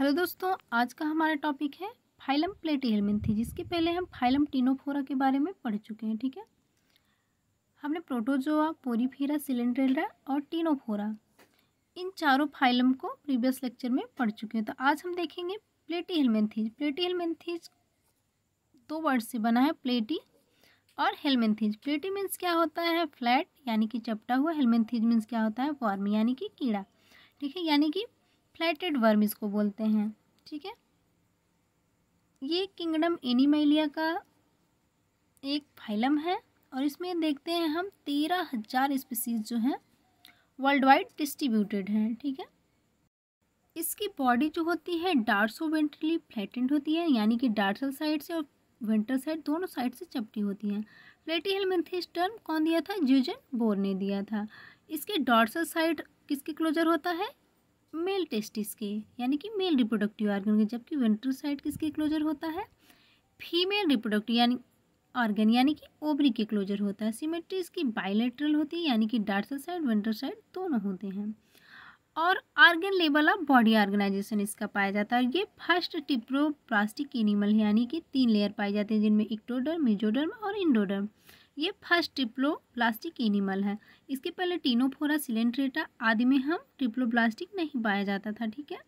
hello दोस्तों आज का हमारा टॉपिक है फाइलम प्लेटी हेलमिंथी जिसके पहले हम फाइलम टीनोफोरा के बारे में पढ़ चुके हैं ठीक है हमने प्रोटोजोआ पोरीफेरा सिलेंड्रेलरा और टीनोफोरा इन चारों फाइलम को प्रीवियस लेक्चर में पढ़ चुके हैं तो आज हम देखेंगे प्लेटी हेलमेंथीज प्लेटी हेलमेंथीज दो वर्ड से बना है प्लेटी और हेलमेंथीज प्लेटी मीन्स क्या होता है फ्लैट यानी कि चपटा हुआ हेलमेंथीज मीन्स क्या होता है वार्म यानी कि कीड़ा ठीक है यानी कि फ्लैटेड वर्म इसको बोलते हैं ठीक है ये किंगडम एनिमेलिया का एक फाइलम है और इसमें देखते हैं हम तेरह हजार स्पीसीज जो हैं वर्ल्ड वाइड डिस्ट्रीब्यूटेड हैं ठीक है इसकी बॉडी जो होती है डार्सो वेंट्रली फ्लैटेंड होती है यानी कि डार्सल साइड से और वेंटर साइड दोनों साइड से चपटी होती है फ्लैटी हेलमेंथिस टर्म कौन दिया था जूजन बोर ने दिया था इसके डॉर्सल साइड किसके क्लोजर होता है मेल टेस्टिस के यानी कि मेल रिप्रोडक्टिव ऑर्गन के जबकि साइड किसके क्लोजर होता है फीमेल रिप्रोडक्टिव यानी ऑर्गन यानी कि ओवरी के क्लोजर होता है सिमेट्री इसकी बाइलेट्रल होती है यानी कि डार्सल साइड साइड दोनों होते हैं और organ level of body organisation इसका पाया जाता है और ये फर्स्ट टिप्रो प्लास्टिक एनिमल है यानी कि तीन लेयर पाए जाते हैं जिनमें इक्टोडर मिजोडर्म और इंडोडर्म ये फर्स्ट प्लास्टिक एनिमल है इसके पहले टीनोफोरा सिलेंट्रेटा आदि में हम प्लास्टिक नहीं पाया जाता था ठीक है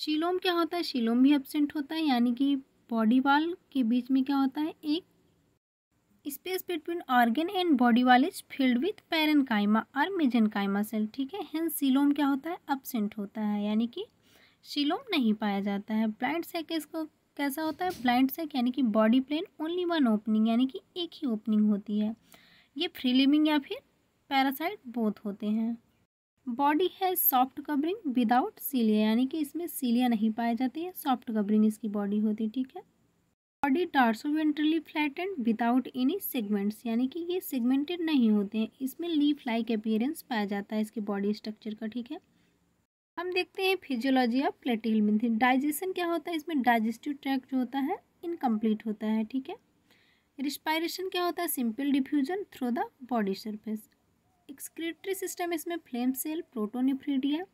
शिलोम क्या होता है शिलोम भी एबसेंट होता है यानी कि बॉडी वाल के बीच में क्या होता है एक space between organ and body wall is filled with कायमा और कायमा सेल ठीक है हेंस सिलोम क्या होता है अपसेंट होता है यानी कि शिलोम नहीं पाया जाता है ब्लाइंड सेकेस को कैसा होता है ब्लाइंड सेक यानी कि body plane only one opening यानी कि एक ही ओपनिंग होती है ये फ्रीलिमिंग या फिर पैरासाइट बोथ होते हैं बॉडी है सॉफ्ट कवरिंग विदाउट सीलिया यानी कि इसमें सीलिया नहीं पाई जाती है सॉफ्ट कवरिंग इसकी बॉडी होती है ठीक है body dorsoventrally and without any segments यानी कि ये सेगमेंटेड नहीं होते हैं इसमें लीफ लाइक अपियरेंस पाया जाता है इसके बॉडी स्ट्रक्चर का ठीक है हम देखते हैं physiology of platyhelminthes digestion क्या होता है इसमें डाइजेस्टिव ट्रैक जो होता है इनकम्प्लीट होता है ठीक है रिस्पायरेशन क्या होता है simple diffusion through the body surface excretory system इसमें फ्लेम सेल प्रोटोनिफ्रीडिया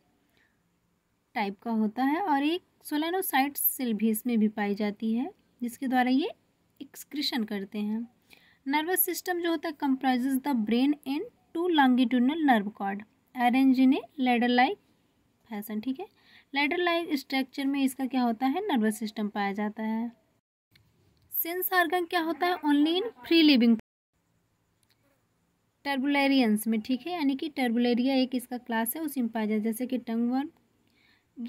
टाइप का होता है और एक सोलानोसाइट सेल भी इसमें भी पाई जाती है जिसके द्वारा ये एक्सक्रीशन करते हैं नर्वस सिस्टम जो होता है comprises the brain and two longitudinal nerve cord arrange in a ladder like fashion ठीक है लाइक स्ट्रक्चर में इसका क्या होता है नर्वस सिस्टम पाया जाता है सेंस ऑर्गन क्या होता है only in free living turbellarians में ठीक है यानी कि टर्बुलेरिया एक इसका क्लास है उसी में पाया जाता है जैसे कि टंगवर्म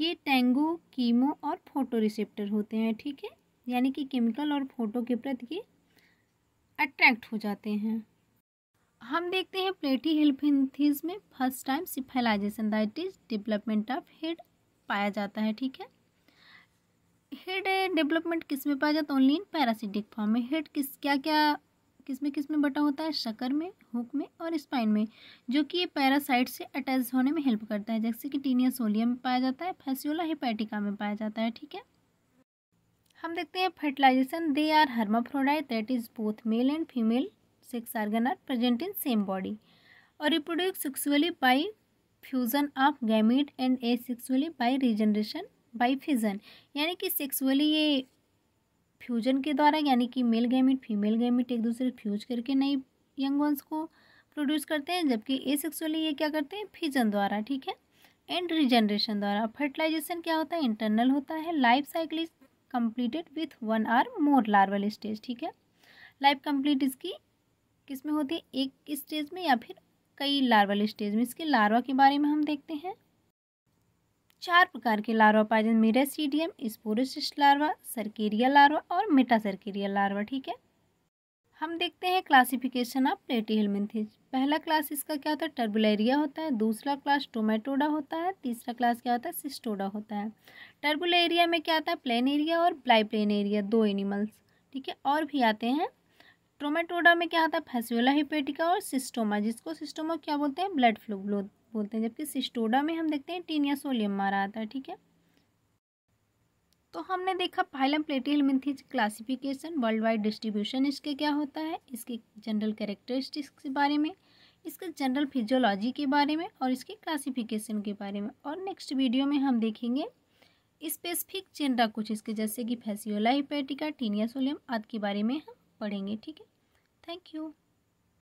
ये टेंगो कीमो और फोटो रिसेप्टर होते हैं ठीक है यानी कि केमिकल और फोटो के प्रति ये अट्रैक्ट हो जाते हैं हम देखते हैं प्लेटी हेल्पिंथिस में first time cephalisation that is development of head पाया जाता है ठीक है हेड डेवलपमेंट किस में पाया जाता है ओनली इन पैरासिटिक फॉर्म में हेड किस क्या क्या किस में किस में बटा होता है शकर में हुक में और स्पाइन में जो कि ये पैरासाइट से अटैच होने में हेल्प करता है जैसे कि टीनिया सोलिया में पाया जाता है फैसियोला हेपेटिका में पाया जाता है ठीक है हम देखते हैं fertilisation they are hermaphrodite that is both male and female sex organ are present in same body or reproduce sexually by fusion of gamete and asexually by regeneration by fusion यानी कि sexually ये fusion के द्वारा यानी कि male gamete female gamete एक दूसरे fuse करके नई यंग वंस को प्रोड्यूस करते हैं जबकि ए सेक्सुअली ये क्या करते हैं फ्यूजन द्वारा ठीक है एंड रिजनरेशन द्वारा फर्टिलाइजेशन क्या होता है इंटरनल होता है life cycle is completed with one or more larval stage ठीक है लाइफ कम्प्लीट इसकी किस में होती है एक स्टेज में या फिर कई लार्वल स्टेज में इसके लार्वा के बारे में हम देखते हैं चार प्रकार के लार्वा पाए जाते हैं miracidium sporocyst larva cercaria larva और मेटासर्केरिया लार्वा ठीक है हम देखते हैं क्लासिफिकेशन ऑफ प्लेटी हेलमेंथिज पहला क्लास इसका क्या होता है टर्बुलेरिया होता है दूसरा क्लास टोमेटोडा होता है तीसरा क्लास क्या होता है सिस्टोडा होता है टर्बुलेरिया में क्या आता है प्लेन एरिया और ब्लाई प्लेन एरिया दो एनिमल्स ठीक है और भी आते हैं स्ट्रोमेटोडा में क्या आता है फेसियोला हिपेटिका और सिस्टोमा जिसको सिस्टोमा क्या बोलते हैं ब्लड फ्लू बोलते हैं जबकि सिस्टोडा में हम देखते हैं टीनिया सोलियम मारा आता है ठीक है तो हमने देखा phylum platyhelminthes classification world wide distribution इसके क्या होता है इसके जनरल कैरेक्टरिस्टिक्स के बारे में इसके जनरल फिजियोलॉजी के बारे में और इसके क्लासिफिकेशन के बारे में और नेक्स्ट वीडियो में हम देखेंगे स्पेसिफिक जेंडा कुछ इसके जैसे कि फैसियोला हिपेटिका टीनिया सोलियम आदि के बारे में हम पढ़ेंगे ठीक है थैंक यू